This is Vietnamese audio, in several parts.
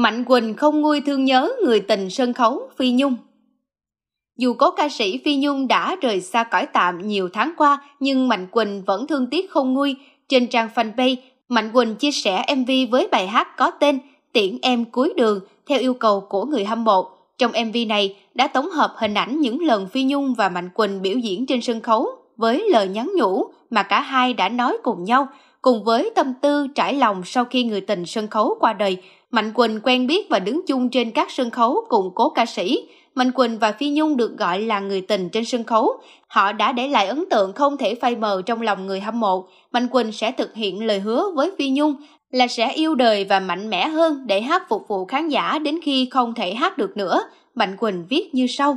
Mạnh Quỳnh không nguôi thương nhớ người tình sân khấu Phi Nhung. Dù cố ca sĩ Phi Nhung đã rời xa cõi tạm nhiều tháng qua, nhưng Mạnh Quỳnh vẫn thương tiếc không nguôi. Trên trang fanpage, Mạnh Quỳnh chia sẻ MV với bài hát có tên Tiễn Em Cuối Đường theo yêu cầu của người hâm mộ. Trong MV này đã tổng hợp hình ảnh những lần Phi Nhung và Mạnh Quỳnh biểu diễn trên sân khấu với lời nhắn nhủ mà cả hai đã nói cùng nhau, cùng với tâm tư trải lòng sau khi người tình sân khấu qua đời – Mạnh Quỳnh quen biết và đứng chung trên các sân khấu cùng cố ca sĩ. Mạnh Quỳnh và Phi Nhung được gọi là người tình trên sân khấu. Họ đã để lại ấn tượng không thể phai mờ trong lòng người hâm mộ. Mạnh Quỳnh sẽ thực hiện lời hứa với Phi Nhung là sẽ yêu đời và mạnh mẽ hơn để hát phục vụ khán giả đến khi không thể hát được nữa. Mạnh Quỳnh viết như sau.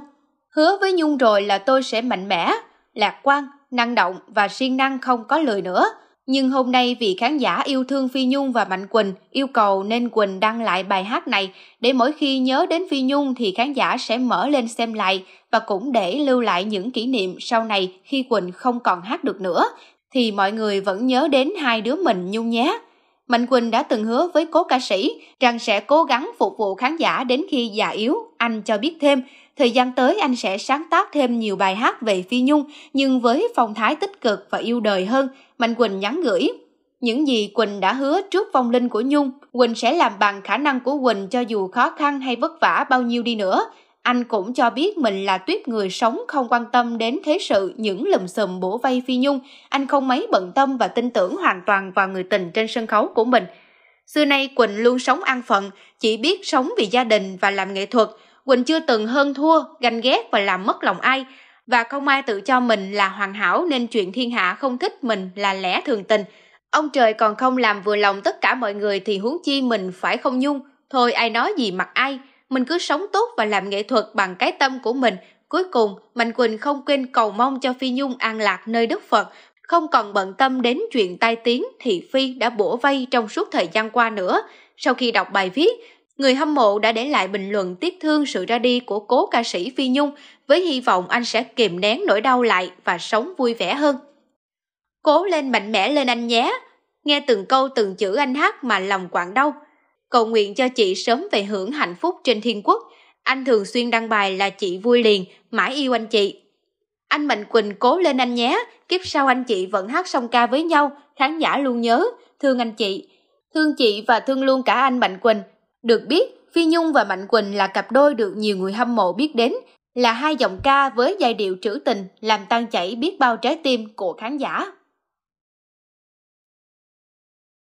Hứa với Nhung rồi là tôi sẽ mạnh mẽ, lạc quan, năng động và siêng năng không có lời nữa nhưng hôm nay vì khán giả yêu thương Phi Nhung và Mạnh Quỳnh yêu cầu nên Quỳnh đăng lại bài hát này để mỗi khi nhớ đến Phi Nhung thì khán giả sẽ mở lên xem lại và cũng để lưu lại những kỷ niệm sau này khi Quỳnh không còn hát được nữa thì mọi người vẫn nhớ đến hai đứa mình Nhung nhé. Mạnh Quỳnh đã từng hứa với cố ca sĩ rằng sẽ cố gắng phục vụ khán giả đến khi già yếu. Anh cho biết thêm, thời gian tới anh sẽ sáng tác thêm nhiều bài hát về Phi Nhung, nhưng với phong thái tích cực và yêu đời hơn, Mạnh Quỳnh nhắn gửi. Những gì Quỳnh đã hứa trước vong linh của Nhung, Quỳnh sẽ làm bằng khả năng của Quỳnh cho dù khó khăn hay vất vả bao nhiêu đi nữa. Anh cũng cho biết mình là tuyết người sống không quan tâm đến thế sự những lùm xùm bổ vây Phi Nhung. Anh không mấy bận tâm và tin tưởng hoàn toàn vào người tình trên sân khấu của mình. Xưa nay Quỳnh luôn sống an phận, chỉ biết sống vì gia đình và làm nghệ thuật. Quỳnh chưa từng hơn thua, ganh ghét và làm mất lòng ai. Và không ai tự cho mình là hoàn hảo nên chuyện thiên hạ không thích mình là lẽ thường tình. Ông trời còn không làm vừa lòng tất cả mọi người thì huống chi mình phải không nhung. Thôi ai nói gì mặc ai mình cứ sống tốt và làm nghệ thuật bằng cái tâm của mình. Cuối cùng, Mạnh Quỳnh không quên cầu mong cho Phi Nhung an lạc nơi đất Phật, không còn bận tâm đến chuyện tai tiếng thì Phi đã bổ vây trong suốt thời gian qua nữa. Sau khi đọc bài viết, người hâm mộ đã để lại bình luận tiếc thương sự ra đi của cố ca sĩ Phi Nhung với hy vọng anh sẽ kìm nén nỗi đau lại và sống vui vẻ hơn. Cố lên mạnh mẽ lên anh nhé! Nghe từng câu từng chữ anh hát mà lòng quặn đau, cầu nguyện cho chị sớm về hưởng hạnh phúc trên thiên quốc. Anh thường xuyên đăng bài là chị vui liền, mãi yêu anh chị. Anh Mạnh Quỳnh cố lên anh nhé, kiếp sau anh chị vẫn hát song ca với nhau, khán giả luôn nhớ, thương anh chị. Thương chị và thương luôn cả anh Mạnh Quỳnh. Được biết, Phi Nhung và Mạnh Quỳnh là cặp đôi được nhiều người hâm mộ biết đến, là hai giọng ca với giai điệu trữ tình làm tan chảy biết bao trái tim của khán giả.